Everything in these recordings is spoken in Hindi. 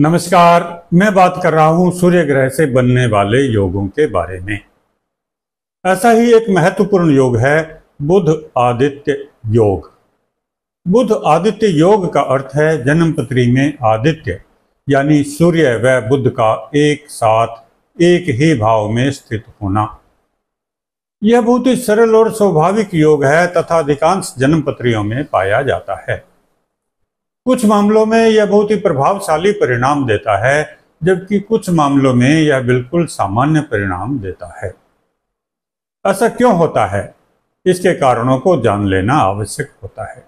नमस्कार मैं बात कर रहा हूं सूर्य ग्रह से बनने वाले योगों के बारे में ऐसा ही एक महत्वपूर्ण योग है बुध आदित्य योग बुध आदित्य योग का अर्थ है जन्म पत्री में आदित्य यानी सूर्य व बुध का एक साथ एक ही भाव में स्थित होना यह बहुत ही सरल और स्वाभाविक योग है तथा अधिकांश जन्मपत्रियों में पाया जाता है कुछ मामलों में यह बहुत ही प्रभावशाली परिणाम देता है जबकि कुछ मामलों में यह बिल्कुल सामान्य परिणाम देता है ऐसा क्यों होता है इसके कारणों को जान लेना आवश्यक होता है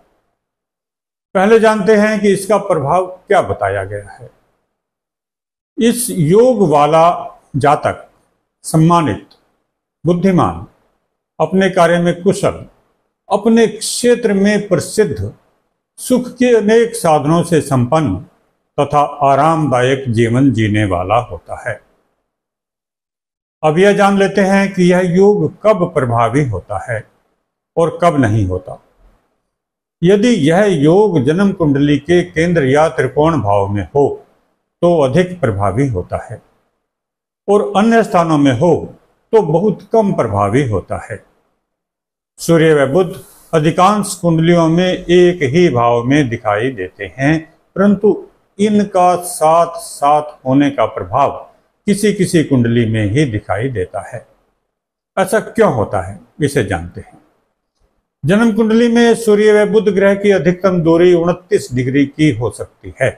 पहले जानते हैं कि इसका प्रभाव क्या बताया गया है इस योग वाला जातक सम्मानित बुद्धिमान अपने कार्य में कुशल अपने क्षेत्र में प्रसिद्ध सुख के अनेक साधनों से संपन्न तथा आरामदायक जीवन जीने वाला होता है अब यह जान लेते हैं कि यह योग कब प्रभावी होता है और कब नहीं होता यदि यह योग जन्म कुंडली के केंद्र या त्रिकोण भाव में हो तो अधिक प्रभावी होता है और अन्य स्थानों में हो तो बहुत कम प्रभावी होता है सूर्य व बुद्ध अधिकांश कुंडलियों में एक ही भाव में दिखाई देते हैं परंतु इनका साथ साथ होने का प्रभाव किसी किसी कुंडली में ही दिखाई देता है ऐसा क्यों होता है इसे जानते हैं जन्म कुंडली में सूर्य व बुध ग्रह की अधिकतम दूरी उनतीस डिग्री की हो सकती है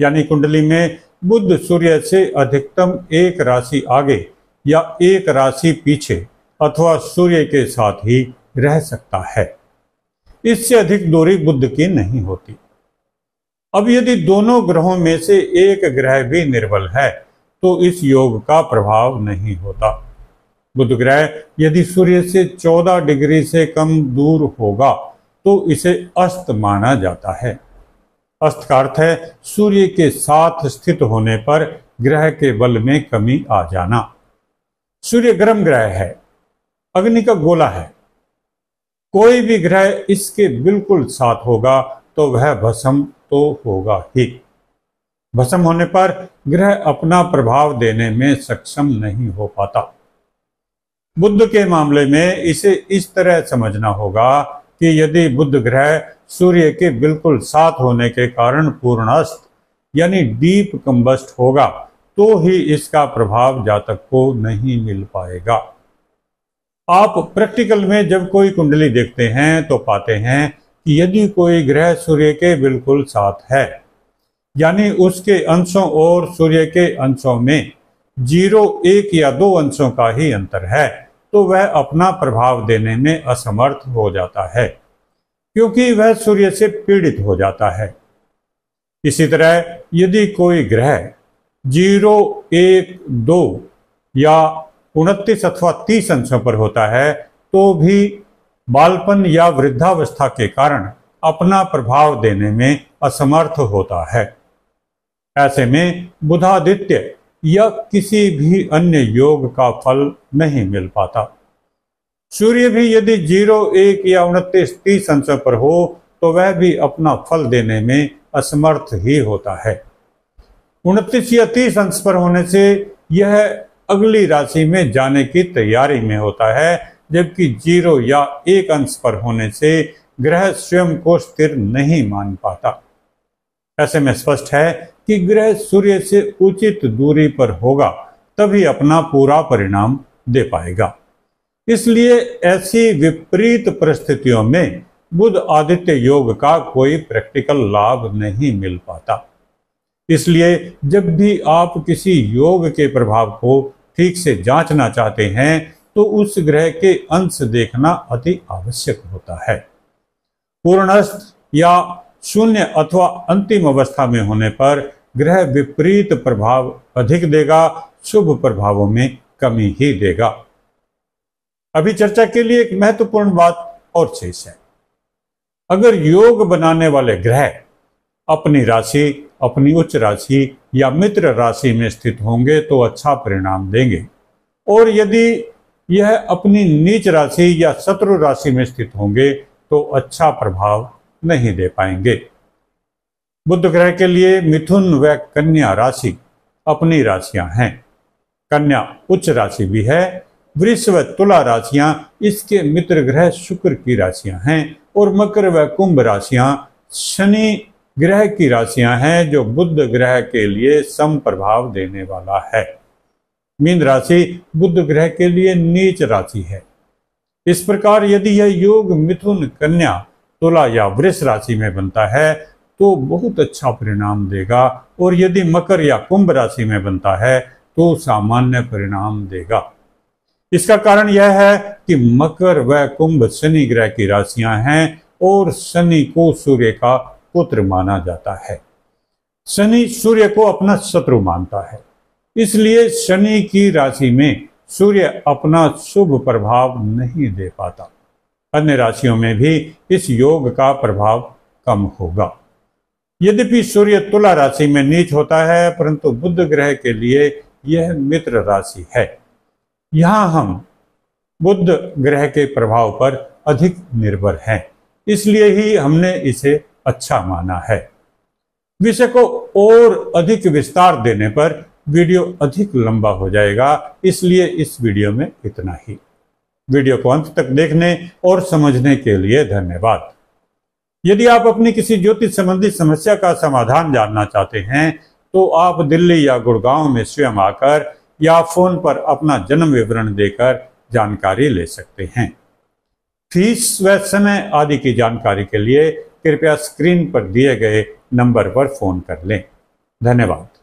यानी कुंडली में बुध सूर्य से अधिकतम एक राशि आगे या एक राशि पीछे अथवा सूर्य के साथ ही रह सकता है इससे अधिक दूरी बुद्ध की नहीं होती अब यदि दोनों ग्रहों में से एक ग्रह भी निर्बल है तो इस योग का प्रभाव नहीं होता बुध ग्रह यदि सूर्य से 14 डिग्री से कम दूर होगा तो इसे अस्त माना जाता है अस्त का अर्थ है सूर्य के साथ स्थित होने पर ग्रह के बल में कमी आ जाना सूर्य गर्म ग्रह है अग्नि का गोला है कोई भी ग्रह इसके बिल्कुल साथ होगा तो वह भस्म तो होगा ही भस्म होने पर ग्रह अपना प्रभाव देने में सक्षम नहीं हो पाता बुद्ध के मामले में इसे इस तरह समझना होगा कि यदि बुद्ध ग्रह सूर्य के बिल्कुल साथ होने के कारण पूर्णस्त यानी डीप कम्बस्ट होगा तो ही इसका प्रभाव जातक को नहीं मिल पाएगा आप प्रैक्टिकल में जब कोई कुंडली देखते हैं तो पाते हैं कि यदि कोई ग्रह सूर्य के बिल्कुल साथ है यानी उसके अंशों और सूर्य के अंशों में जीरो एक या दो अंशों का ही अंतर है तो वह अपना प्रभाव देने में असमर्थ हो जाता है क्योंकि वह सूर्य से पीड़ित हो जाता है इसी तरह यदि कोई ग्रह जीरो एक दो या उनतीस अथवा तीस अंशों पर होता है तो भी बालपन या वृद्धावस्था के कारण अपना प्रभाव देने में असमर्थ होता है ऐसे में बुधादित्य या किसी भी अन्य योग का फल नहीं मिल पाता सूर्य भी यदि जीरो एक या उनतीस तीस अंशों पर हो तो वह भी अपना फल देने में असमर्थ ही होता है उनतीस या तीस अंश पर होने से यह अगली राशि में जाने की तैयारी में होता है जबकि जीरो या एक अंश पर होने से ग्रह स्वयं को स्थिर नहीं मान पाता ऐसे में स्पष्ट है कि ग्रह सूर्य से उचित दूरी पर होगा तभी अपना पूरा परिणाम दे पाएगा इसलिए ऐसी विपरीत परिस्थितियों में बुध आदित्य योग का कोई प्रैक्टिकल लाभ नहीं मिल पाता इसलिए जब भी आप किसी योग के प्रभाव को ठीक से जांचना चाहते हैं तो उस ग्रह के अंश देखना अति आवश्यक होता है पूर्णस्थ या शून्य अथवा अंतिम अवस्था में होने पर ग्रह विपरीत प्रभाव अधिक देगा शुभ प्रभावों में कमी ही देगा अभी चर्चा के लिए एक महत्वपूर्ण बात और शेष है अगर योग बनाने वाले ग्रह अपनी राशि अपनी उच्च राशि या मित्र राशि में स्थित होंगे तो अच्छा परिणाम देंगे और यदि यह अपनी नीच राशि या शत्रु राशि में स्थित होंगे तो अच्छा प्रभाव नहीं दे पाएंगे बुद्ध ग्रह के लिए मिथुन व कन्या राशि अपनी राशियां हैं कन्या उच्च राशि भी है वृक्ष व तुला राशियां इसके मित्र ग्रह शुक्र की राशियां हैं और मकर व कुंभ राशियां शनि ग्रह की राशियां हैं जो बुद्ध ग्रह के लिए सम प्रभाव देने वाला है मीन राशि बुद्ध ग्रह के लिए नीच राशि है इस प्रकार यदि यह योग मिथुन कन्या तुला या वृष राशि में बनता है तो बहुत अच्छा परिणाम देगा और यदि मकर या कुंभ राशि में बनता है तो सामान्य परिणाम देगा इसका कारण यह है कि मकर व कुंभ शनि ग्रह की राशियां हैं और शनि को सूर्य का पुत्र माना जाता है शनि सूर्य को अपना शत्रु मानता है इसलिए शनि की राशि में सूर्य अपना शुभ प्रभाव नहीं दे पाता अन्य राशियों में भी इस योग का प्रभाव कम होगा यद्यपि सूर्य तुला राशि में नीच होता है परंतु बुद्ध ग्रह के लिए यह मित्र राशि है यहां हम बुद्ध ग्रह के प्रभाव पर अधिक निर्भर हैं इसलिए ही हमने इसे अच्छा माना है विषय को और अधिक विस्तार देने पर वीडियो अधिक लंबा हो जाएगा इसलिए इस वीडियो में इतना ही वीडियो को अंत तक देखने और समझने के लिए धन्यवाद यदि आप अपनी किसी ज्योतिष संबंधी समस्या का समाधान जानना चाहते हैं तो आप दिल्ली या गुड़गांव में स्वयं आकर या फोन पर अपना जन्म विवरण देकर जानकारी ले सकते हैं फीस व समय आदि की जानकारी के लिए कृपया स्क्रीन पर दिए गए नंबर पर फ़ोन कर लें धन्यवाद